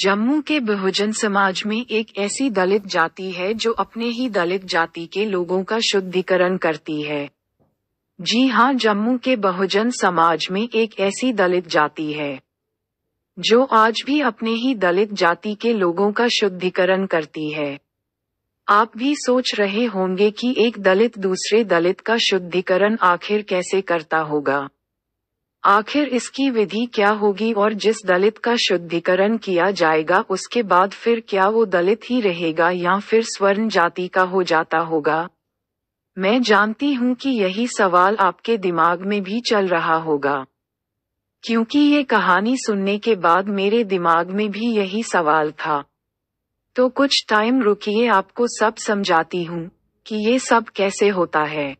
जम्मू के बहुजन समाज में एक ऐसी दलित जाति है जो अपने ही दलित जाति के लोगों का शुद्धिकरण करती है जी हाँ जम्मू के बहुजन समाज में एक ऐसी दलित जाति है जो आज भी अपने ही दलित जाति के लोगों का शुद्धिकरण करती है आप भी सोच रहे होंगे कि एक दलित दूसरे दलित का शुद्धिकरण आखिर कैसे करता होगा आखिर इसकी विधि क्या होगी और जिस दलित का शुद्धिकरण किया जाएगा उसके बाद फिर क्या वो दलित ही रहेगा या फिर स्वर्ण जाति का हो जाता होगा मैं जानती हूँ कि यही सवाल आपके दिमाग में भी चल रहा होगा क्योंकि ये कहानी सुनने के बाद मेरे दिमाग में भी यही सवाल था तो कुछ टाइम रुकिए आपको सब समझाती हूँ कि ये सब कैसे होता है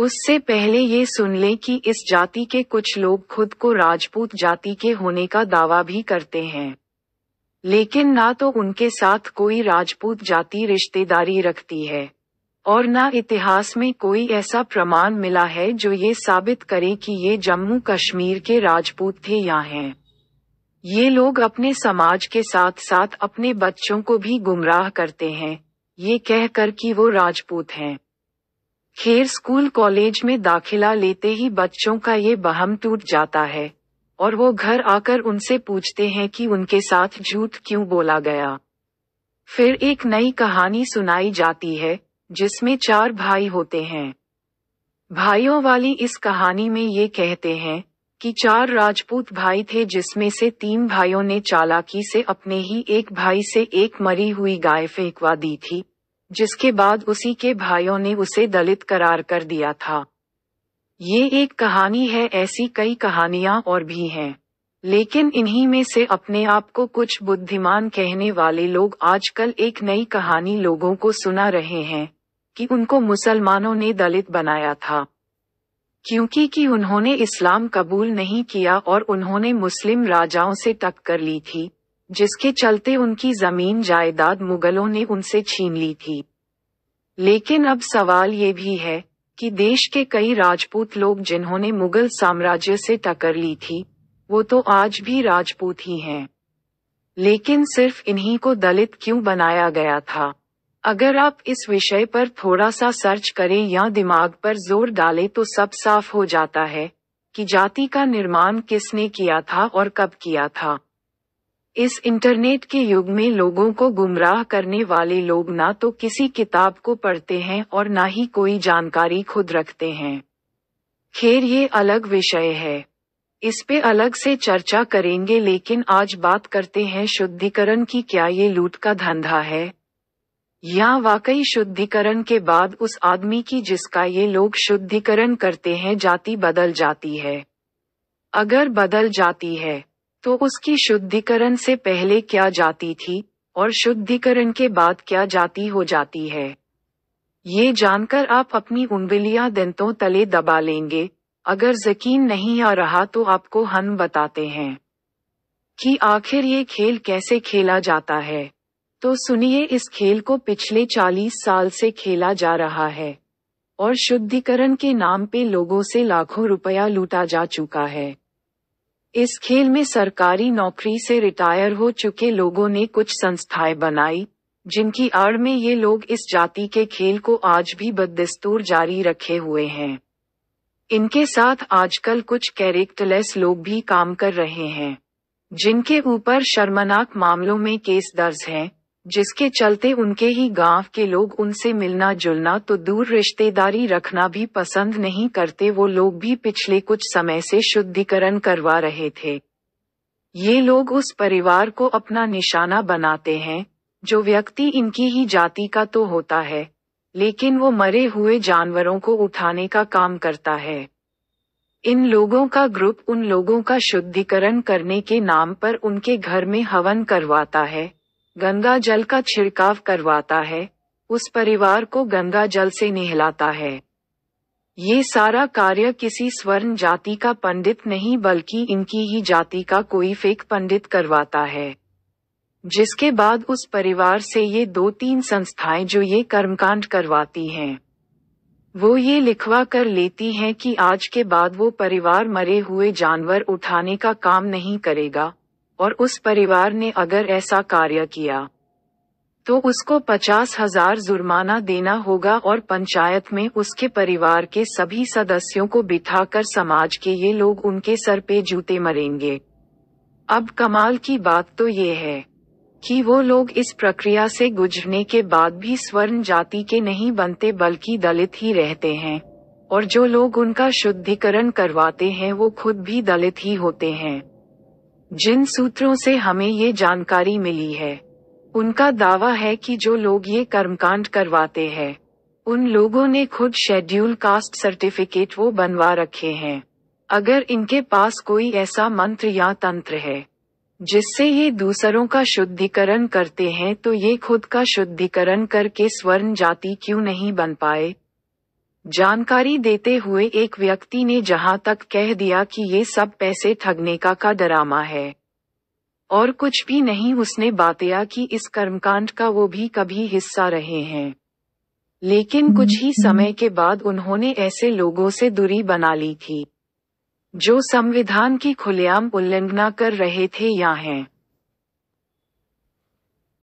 उससे पहले ये सुन लें कि इस जाति के कुछ लोग खुद को राजपूत जाति के होने का दावा भी करते हैं लेकिन ना तो उनके साथ कोई राजपूत जाति रिश्तेदारी रखती है और ना इतिहास में कोई ऐसा प्रमाण मिला है जो ये साबित करे कि ये जम्मू कश्मीर के राजपूत थे या हैं। ये लोग अपने समाज के साथ साथ अपने बच्चों को भी गुमराह करते हैं ये कहकर कि वो राजपूत हैं खैर स्कूल कॉलेज में दाखिला लेते ही बच्चों का ये बहम टूट जाता है और वो घर आकर उनसे पूछते हैं कि उनके साथ झूठ क्यों बोला गया फिर एक नई कहानी सुनाई जाती है जिसमें चार भाई होते हैं भाइयों वाली इस कहानी में ये कहते हैं कि चार राजपूत भाई थे जिसमें से तीन भाइयों ने चालाकी से अपने ही एक भाई से एक मरी हुई गाय फेंकवा दी थी जिसके बाद उसी के भाइयों ने उसे दलित करार कर दिया था ये एक कहानी है ऐसी कई कहानियां और भी हैं लेकिन इन्हीं में से अपने आप को कुछ बुद्धिमान कहने वाले लोग आजकल एक नई कहानी लोगों को सुना रहे हैं कि उनको मुसलमानों ने दलित बनाया था क्योंकि कि उन्होंने इस्लाम कबूल नहीं किया और उन्होंने मुस्लिम राजाओं से टक्कर ली थी जिसके चलते उनकी जमीन जायदाद मुगलों ने उनसे छीन ली थी लेकिन अब सवाल ये भी है कि देश के कई राजपूत लोग जिन्होंने मुगल साम्राज्य से टकर ली थी वो तो आज भी राजपूत ही हैं लेकिन सिर्फ इन्हीं को दलित क्यों बनाया गया था अगर आप इस विषय पर थोड़ा सा सर्च करें या दिमाग पर जोर डालें तो सब साफ हो जाता है कि जाति का निर्माण किसने किया था और कब किया था इस इंटरनेट के युग में लोगों को गुमराह करने वाले लोग ना तो किसी किताब को पढ़ते हैं और ना ही कोई जानकारी खुद रखते हैं खैर ये अलग विषय है इस पे अलग से चर्चा करेंगे लेकिन आज बात करते हैं शुद्धिकरण की क्या ये लूट का धंधा है या वाकई शुद्धिकरण के बाद उस आदमी की जिसका ये लोग शुद्धिकरण करते हैं जाति बदल जाती है अगर बदल जाती है तो उसकी शुद्धिकरण से पहले क्या जाती थी और शुद्धिकरण के बाद क्या जाती हो जाती है ये जानकर आप अपनी उंगलियां दंतों तले दबा लेंगे अगर जकीन नहीं आ रहा तो आपको हम बताते हैं कि आखिर ये खेल कैसे खेला जाता है तो सुनिए इस खेल को पिछले 40 साल से खेला जा रहा है और शुद्धिकरण के नाम पे लोगों से लाखों रुपया लूटा जा चुका है इस खेल में सरकारी नौकरी से रिटायर हो चुके लोगों ने कुछ संस्थाएं बनाई जिनकी आड़ में ये लोग इस जाति के खेल को आज भी बददस्तूर जारी रखे हुए हैं इनके साथ आजकल कुछ कैरेक्टलेस लोग भी काम कर रहे हैं जिनके ऊपर शर्मनाक मामलों में केस दर्ज हैं जिसके चलते उनके ही गांव के लोग उनसे मिलना जुलना तो दूर रिश्तेदारी रखना भी पसंद नहीं करते वो लोग भी पिछले कुछ समय से शुद्धिकरण करवा रहे थे ये लोग उस परिवार को अपना निशाना बनाते हैं जो व्यक्ति इनकी ही जाति का तो होता है लेकिन वो मरे हुए जानवरों को उठाने का काम करता है इन लोगों का ग्रुप उन लोगों का शुद्धिकरण करने के नाम पर उनके घर में हवन करवाता है गंगा जल का छिड़काव करवाता है उस परिवार को गंगा जल से नहलाता है ये सारा कार्य किसी स्वर्ण जाति का पंडित नहीं बल्कि इनकी ही जाति का कोई फेक पंडित करवाता है जिसके बाद उस परिवार से ये दो तीन संस्थाएं जो ये कर्मकांड करवाती हैं वो ये लिखवा कर लेती हैं कि आज के बाद वो परिवार मरे हुए जानवर उठाने का काम नहीं करेगा और उस परिवार ने अगर ऐसा कार्य किया तो उसको पचास हजार जुर्माना देना होगा और पंचायत में उसके परिवार के सभी सदस्यों को बिठाकर समाज के ये लोग उनके सर पे जूते मरेंगे अब कमाल की बात तो ये है कि वो लोग इस प्रक्रिया से गुजरने के बाद भी स्वर्ण जाति के नहीं बनते बल्कि दलित ही रहते हैं और जो लोग उनका शुद्धिकरण करवाते हैं वो खुद भी दलित ही होते हैं जिन सूत्रों से हमें ये जानकारी मिली है उनका दावा है कि जो लोग ये कर्मकांड करवाते हैं उन लोगों ने खुद शेड्यूल कास्ट सर्टिफिकेट वो बनवा रखे हैं अगर इनके पास कोई ऐसा मंत्र या तंत्र है जिससे ये दूसरों का शुद्धिकरण करते हैं तो ये खुद का शुद्धिकरण करके स्वर्ण जाति क्यों नहीं बन पाए जानकारी देते हुए एक व्यक्ति ने जहां तक कह दिया कि ये सब पैसे ठगने का का डरामा है और कुछ भी नहीं उसने बातिया कि इस कर्मकांड का वो भी कभी हिस्सा रहे हैं लेकिन कुछ ही हम्म, समय हम्म। के बाद उन्होंने ऐसे लोगों से दूरी बना ली थी जो संविधान की खुलेआम उल्लंघना कर रहे थे या हैं